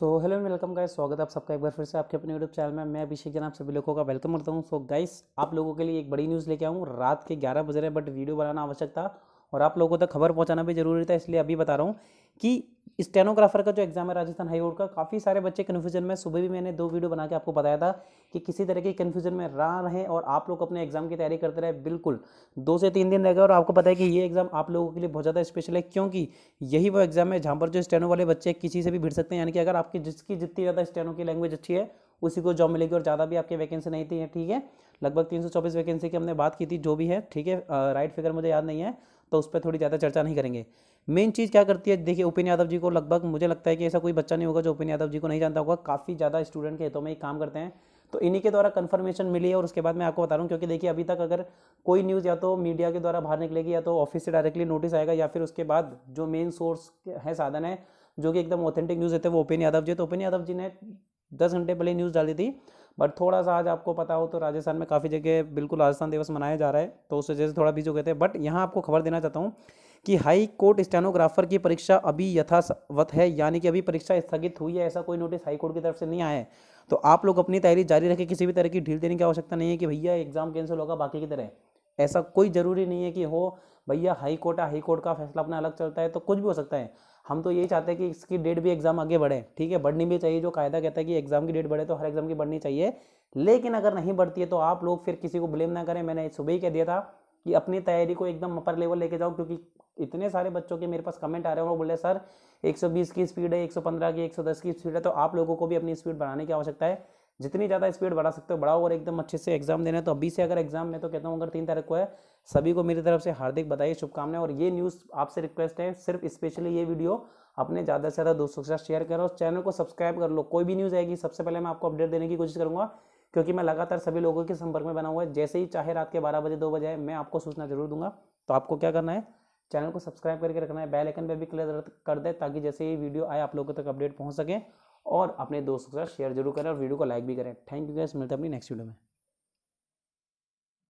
so hello and welcome guys स्वागत है आप सबका एक बार फिर से आपके अपने यूट्यूब चैनल में मैं अभिषेक जनाब सभी लोगों का वेलकम करता हूँ सो so, गाइस आप लोगों के लिए एक बड़ी न्यूज़ लेके आऊँ रात के ग्यारह बज रहे बट वीडियो बनाना आवश्यक था और आप लोगों तक तो खबर पहुँचाना भी जरूरी था इसलिए अभी बता रहा हूँ कि स्टेनोग्राफर का जो एग्जाम है राजस्थान हाईकोर्ट का काफ़ी सारे बच्चे कन्फ्यूजन में सुबह भी मैंने दो वीडियो बना के आपको बताया था कि किसी तरह की कन्फ्यूजन में रहा रहे और आप लोग अपने एग्जाम की तैयारी करते रहे बिल्कुल दो से तीन दिन रह गए और आपको पता है कि ये एग्जाम आप लोगों के लिए बहुत ज़्यादा स्पेशल है क्योंकि यही वो एग्जाम है जहाँ पर जो स्टेनो वाले बच्चे किसी से भी भिड़ सकते हैं यानी कि अगर आपकी जिसकी जितनी ज़्यादा स्टेनो की लैंग्वेज अच्छी है उसी को जॉब मिलेगी और ज़्यादा भी आपकी वैकेंसी नहीं थी ठीक है लगभग तीन वैकेंसी की हमने बात की थी जो भी है ठीक है राइट फिगर मुझे याद नहीं है तो उस पर थोड़ी ज़्यादा चर्चा नहीं करेंगे मेन चीज़ क्या करती है देखिए उपेन यादव जी को लगभग मुझे लगता है कि ऐसा कोई बच्चा नहीं होगा जो उपेन यादव जी को नहीं जानता होगा काफ़ी ज़्यादा स्टूडेंट के हितों में ही काम करते हैं तो इन्हीं के द्वारा कन्फर्मेशन मिली है और उसके बाद मैं आपको बता रहा हूँ क्योंकि देखिए अभी तक अगर कोई न्यूज़ या तो मीडिया के द्वारा बाहर निकलेगी या तो ऑफिस से डायरेक्टली नोटिस आएगा या फिर उसके बाद जो मेन सोर्स है साधन है जो कि एकदम ऑथेंटिक न्यूज़ देते हैं वो उपेन यादव जी तो उपेन यादव जी ने दस घंटे पहले न्यूज़ डाली थी बट थोड़ा सा आज आपको पता हो तो राजस्थान में काफ़ी जगह बिल्कुल राजस्थान दिवस मनाया जा रहा है तो उस वजह से थोड़ा बीच हो गए थे बट यहाँ आपको खबर देना चाहता हूँ कि हाई कोर्ट स्टेनोग्राफर की परीक्षा अभी यथावत है यानी कि अभी परीक्षा स्थगित हुई है ऐसा कोई नोटिस हाई कोर्ट की तरफ से नहीं आया है तो आप लोग अपनी तैयारी जारी रखें किसी भी तरह की ढील देने की आवश्यकता नहीं है कि भैया एग्जाम कैंसिल होगा बाकी की तरह ऐसा कोई ज़रूरी नहीं है कि हो भैया हाई कोर्ट है हाई कोर्ट का फैसला अपना अलग चलता है तो कुछ भी हो सकता है हम तो यही चाहते हैं कि इसकी डेट भी एग्ज़ाम आगे बढ़े ठीक है बढ़नी भी चाहिए जो कायदा कहता है कि एग्ज़ाम की डेट बढ़े तो हर एग्ज़ाम की बढ़नी चाहिए लेकिन अगर नहीं बढ़ती है तो आप लोग फिर किसी को ब्लेम ना करें मैंने सुबह ही कह दिया था कि अपनी तैयारी को एकदम अपर लेवल लेके जाओ क्योंकि इतने सारे बच्चों के मेरे पास कमेंट आ रहे हैं वो बोले सर 120 की स्पीड है 115 की 110 की स्पीड है तो आप लोगों को भी अपनी स्पीड बढ़ाने की आवश्यकता है जितनी ज़्यादा स्पीड बढ़ा सकते हो बढ़ाओ और एकदम अच्छे से एग्जाम देना है तो अभी से अगर एग्जाम में तो कहता हूँ अगर तीन तारीख को है सभी को मेरी तरफ से हार्दिक बताइए शुभकामनाएं और ये न्यूज़ आपसे रिक्वेस्ट है सिर्फ स्पेशली ये वीडियो अपने ज़्यादा से ज़्यादा दोस्तों के साथ शेयर करो और चैनल को सब्सक्राइब कर लो कोई भी न्यूज़ आएगी सबसे पहले मैं आपको अपडेट देने की कोशिश करूँगा क्योंकि मैं लगातार सभी लोगों के संपर्क में बना हुआ है जैसे ही चाहे रात के बारह बजे दो बजे मैं आपको सूचना जरूर दूंगा तो आपको क्या करना है चैनल को सब्सक्राइब करके रखना है बेल आइकन पर भी क्लियर कर दें ताकि जैसे ये वीडियो आए आप लोगों तक अपडेट पहुँच सके और अपने दोस्तों के साथ शेयर जरूर करें और वीडियो को लाइक भी करें थैंक यू गैस मिलते हैं अपनी नेक्स्ट वीडियो में